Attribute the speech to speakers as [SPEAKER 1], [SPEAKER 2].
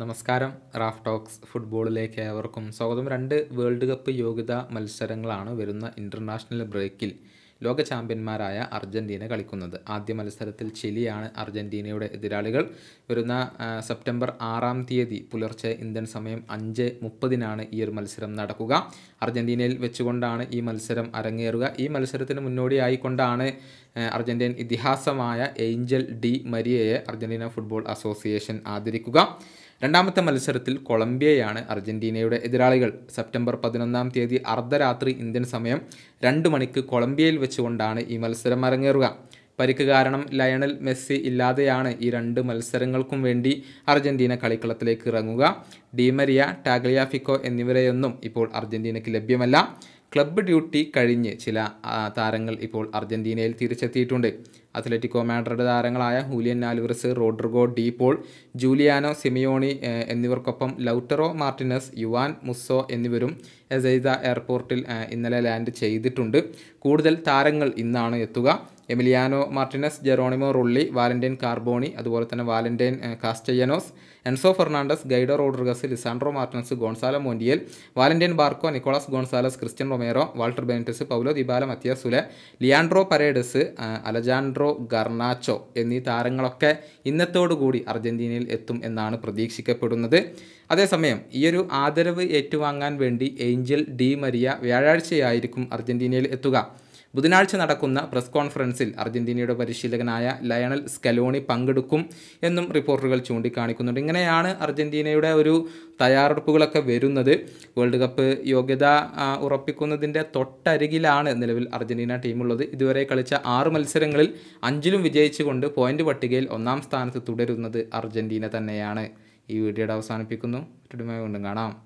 [SPEAKER 1] നമസ്കാരം Raf talks ഫുട്ബോളിലേക്ക് ഏവർക്കും സ്വാഗതം രണ്ട് വേൾഡ് കപ്പ് യോഗ്യതാ മത്സരങ്ങളാണ് വരുന്ന ഇൻ്റർനാഷണൽ ബ്രേക്കിൽ ലോക ചാമ്പ്യന്മാരായ അർജൻറ്റീന കളിക്കുന്നത് ആദ്യ മത്സരത്തിൽ ചിലിയാണ് അർജൻറ്റീനയുടെ എതിരാളികൾ വരുന്ന സെപ്റ്റംബർ ആറാം തീയതി പുലർച്ചെ ഇന്ത്യൻ സമയം അഞ്ച് മുപ്പതിനാണ് ഈ ഒരു മത്സരം നടക്കുക അർജൻറ്റീനയിൽ വെച്ചുകൊണ്ടാണ് ഈ മത്സരം അരങ്ങേറുക ഈ മത്സരത്തിന് മുന്നോടിയായിക്കൊണ്ടാണ് അർജൻറ്റീൻ ഇതിഹാസമായ ഏഞ്ചൽ ഡി മരിയയെ അർജൻറ്റീന ഫുട്ബോൾ അസോസിയേഷൻ ആദരിക്കുക രണ്ടാമത്തെ മത്സരത്തിൽ കൊളംബിയയാണ് അർജന്റീനയുടെ എതിരാളികൾ സെപ്റ്റംബർ പതിനൊന്നാം തീയതി അർദ്ധരാത്രി ഇന്ത്യൻ സമയം രണ്ട് മണിക്ക് കൊളംബിയയിൽ വെച്ചുകൊണ്ടാണ് ഈ മത്സരം അരങ്ങേറുക പരിക്ക് കാരണം ലയണൽ മെസ്സി ഇല്ലാതെയാണ് ഈ രണ്ട് മത്സരങ്ങൾക്കും വേണ്ടി അർജന്റീന കളിക്കളത്തിലേക്ക് ഇറങ്ങുക ഡിമരിയ ടാഗ്ലിയാഫിക്കോ എന്നിവരെയൊന്നും ഇപ്പോൾ അർജന്റീനയ്ക്ക് ലഭ്യമല്ല ക്ലബ്ബ് ഡ്യൂട്ടി കഴിഞ്ഞ് ചില താരങ്ങൾ ഇപ്പോൾ അർജൻറ്റീനയിൽ തിരിച്ചെത്തിയിട്ടുണ്ട് അത്ലറ്റിക്കോ മാഡ്രിഡ് താരങ്ങളായ Julian Alvarez Rodrigo De Paul Giuliano Simeone എന്നിവർക്കൊപ്പം ലൗട്ടറോ മാർട്ടിനസ് യുവാൻ മുസ്സോ എന്നിവരും എസൈദ എയർപോർട്ടിൽ ഇന്നലെ ലാൻഡ് ചെയ്തിട്ടുണ്ട് കൂടുതൽ താരങ്ങൾ ഇന്നാണ് എത്തുക Emiliano Martinez Geronimo Rulli Valentin Carboni അതുപോലെ തന്നെ Valentin Castellanos Enzo Fernandez Guido Rodriguez Lisandro Martinez Gonzalo Montiel Valentin Barco Nicolas Gonzalez Cristian Romero Walter Benitez Paulo Dybala Matias Soule Leandro Paredes Alejandro Garnacho എന്നീ താരങ്ങളൊക്കെ ഇന്നത്തോടുകൂടി അർജന്റീനയിൽ എത്തും എന്നാണ് പ്രതീക്ഷിക്കപ്പെടുന്നത് അതേസമയം ഈയൊരു ആദരവ് ഏറ്റുവാങ്ങാൻ വേണ്ടി ഏഞ്ചൽ ഡി മരിയ വ്യാഴാഴ്ചയായിരിക്കും അർജന്റീനയിൽ എത്തുക ബുധനാഴ്ച നടക്കുന്ന പ്രസ് കോൺഫറൻസിൽ അർജന്റീനയുടെ പരിശീലകനായ ലയണൽ സ്കലോണി പങ്കെടുക്കും എന്നും റിപ്പോർട്ടുകൾ ചൂണ്ടിക്കാണിക്കുന്നുണ്ട് ഇങ്ങനെയാണ് അർജന്റീനയുടെ ഒരു തയ്യാറെടുപ്പുകളൊക്കെ വരുന്നത് വേൾഡ് കപ്പ് യോഗ്യത ഉറപ്പിക്കുന്നതിൻ്റെ തൊട്ടരികിലാണ് നിലവിൽ അർജന്റീന ടീമുള്ളത് ഇതുവരെ കളിച്ച ആറ് മത്സരങ്ങളിൽ അഞ്ചിലും വിജയിച്ചുകൊണ്ട് പോയിന്റ് പട്ടികയിൽ ഒന്നാം സ്ഥാനത്ത് തുടരുന്നത് അർജന്റീന തന്നെയാണ് ഈ വീഡിയോയുടെ അവസാനിപ്പിക്കുന്നു വീണ്ടും കാണാം